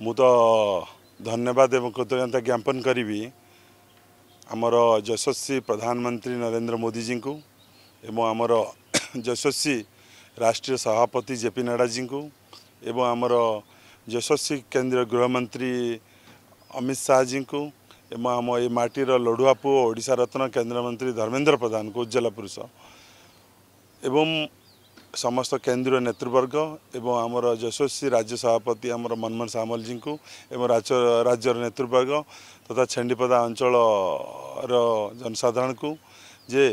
म त धन्यवाद ए कृतज्ञता ज्ञापन गरी आमर जसस्वी प्रधानमन्त्री नरेन्द्र एवं एमर यशस्वी राष्ट्रिय सभापति जेपी जी को एवं आमर जसी केन्द्रीय गृहमन्त्री अमित शाह जी को एवं शाहजीको एमा लडुवा पू ओडा रत्न केन्द्र केन्द्रमन्त्री धर्मेन्द्र प्रधान उज्जल पुरुष एवं ସମସ୍ତ କେନ୍ଦ୍ରୀୟ ନେତୃବର୍ଗ ଏବଂ ଆମର ଯଶସ୍ୱୀ ରାଜ୍ୟ ସଭାପତି ଆମର ମନମୋହନ ସାମଲଜୀଙ୍କୁ ଏବଂ ରାଜ୍ୟର ନେତୃବର୍ଗ ତଥା ଛେଣ୍ଡିପଦା ଅଞ୍ଚଳର ଜନସାଧାରଣଙ୍କୁ ଯେ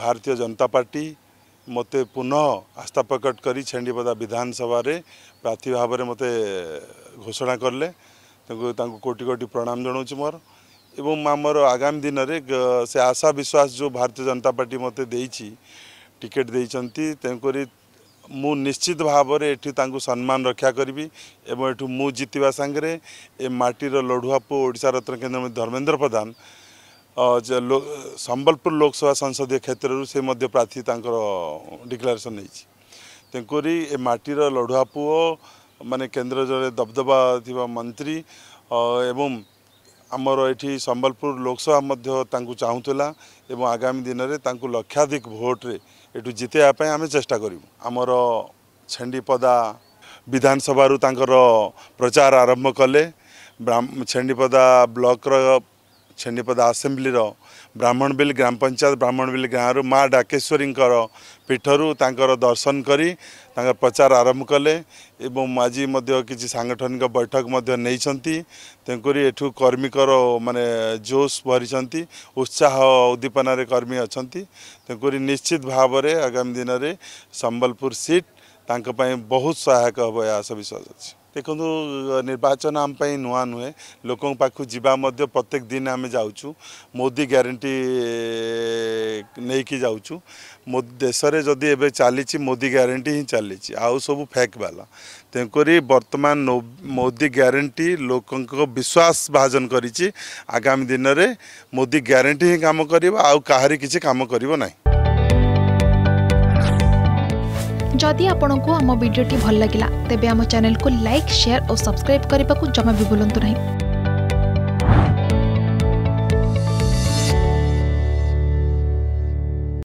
ଭାରତୀୟ ଜନତା ପାର୍ଟି ମୋତେ ପୁନଃ ଆସ୍ଥା ପ୍ରକଟ କରି ଛେଣ୍ଡିପଦା ବିଧାନସଭାରେ ପ୍ରାର୍ଥୀ ଭାବରେ ମୋତେ ଘୋଷଣା କଲେ ତାଙ୍କୁ ତାଙ୍କୁ କୋଟି କୋଟି ପ୍ରଣାମ ଜଣାଉଛି ମୋର ଏବଂ ଆମର ଆଗାମୀ ଦିନରେ ସେ ଆଶା ବିଶ୍ୱାସ ଯେଉଁ ଭାରତୀୟ ଜନତା ପାର୍ଟି ମୋତେ ଦେଇଛି ଟିକେଟ୍ ଦେଇଛନ୍ତି ତେଣୁକରି ମୁଁ ନିଶ୍ଚିତ ଭାବରେ ଏଠି ତାଙ୍କୁ ସମ୍ମାନ ରକ୍ଷା କରିବି ଏବଂ ଏଠୁ ମୁଁ ଜିତିବା ସାଙ୍ଗରେ ଏ ମାଟିର ଲଢ଼ୁଆ ପୁଅ ଓଡ଼ିଶା ରତ୍ନ କେନ୍ଦ୍ରମନ୍ତ୍ରୀ ଧର୍ମେନ୍ଦ୍ର ପ୍ରଧାନ ସମ୍ବଲପୁର ଲୋକସଭା ସଂସଦୀୟ କ୍ଷେତ୍ରରୁ ସେ ମଧ୍ୟ ପ୍ରାର୍ଥୀ ତାଙ୍କର ଡିକ୍ଲାରେସନ୍ ନେଇଛି ତେଣୁକରି ଏ ମାଟିର ଲଢ଼ୁଆ ପୁଅ ମାନେ କେନ୍ଦ୍ର ଜଣେ ଦବଦବା ଥିବା ମନ୍ତ୍ରୀ ଏବଂ ଆମର ଏଠି ସମ୍ବଲପୁର ଲୋକସଭା ମଧ୍ୟ ତାଙ୍କୁ ଚାହୁଁଥିଲା ଏବଂ ଆଗାମୀ ଦିନରେ ତାଙ୍କୁ ଲକ୍ଷାଧିକ ଭୋଟରେ ଏଠୁ ଜିତେଇବା ପାଇଁ ଆମେ ଚେଷ୍ଟା କରିବୁ ଆମର ଛେଣ୍ଡିପଦା ବିଧାନସଭାରୁ ତାଙ୍କର ପ୍ରଚାର ଆରମ୍ଭ କଲେ ଛେଣ୍ଡିପଦା ବ୍ଲକର छेन्डीपद आसेम्बली ब्राह्मणबिल ब्राह्मणबी ग्राम पञ्चायत ब्राह्मणबिली गाँउरू माँ डरीको पीठरू तर दर्शन गरि प्रचार आरम्भ आज कि साङ्गठनिक बैठक तेकुरी एठु कर्मीको म जो भरिन्छ उत्साह कर्मी अहिले तेकुरी निश्चित भावना आगामी दिन सम्बलपुर सिट ତାଙ୍କ ପାଇଁ ବହୁତ ସହାୟକ ହେବ ଏହା ଆଶା ବିଶ୍ୱାସ ଅଛି ଦେଖନ୍ତୁ ନିର୍ବାଚନ ଆମ ପାଇଁ ନୂଆ ନୁହେଁ ଲୋକଙ୍କ ପାଖକୁ ଯିବା ମଧ୍ୟ ପ୍ରତ୍ୟେକ ଦିନ ଆମେ ଯାଉଛୁ ମୋଦି ଗ୍ୟାରେଣ୍ଟି ନେଇକି ଯାଉଛୁ ମୋ ଦେଶରେ ଯଦି ଏବେ ଚାଲିଛି ମୋଦି ଗ୍ୟାରେଣ୍ଟି ହିଁ ଚାଲିଛି ଆଉ ସବୁ ଫେକ୍ ବାଲା ତେଣୁକରି ବର୍ତ୍ତମାନ ମୋଦି ଗ୍ୟାରେଣ୍ଟି ଲୋକଙ୍କ ବିଶ୍ୱାସ ଭାଜନ କରିଛି ଆଗାମୀ ଦିନରେ ମୋଦି ଗ୍ୟାରେଣ୍ଟି ହିଁ କାମ କରିବ ଆଉ କାହାରି କିଛି କାମ କରିବ ନାହିଁ যদি আপনক আম ভিডিওটি ভাল লাগিলা তেবে আম চ্যানেলক লাইক শেয়ার অ সাবস্ক্রাইব করিবা কো জমা ভি বুলন্ত নাহি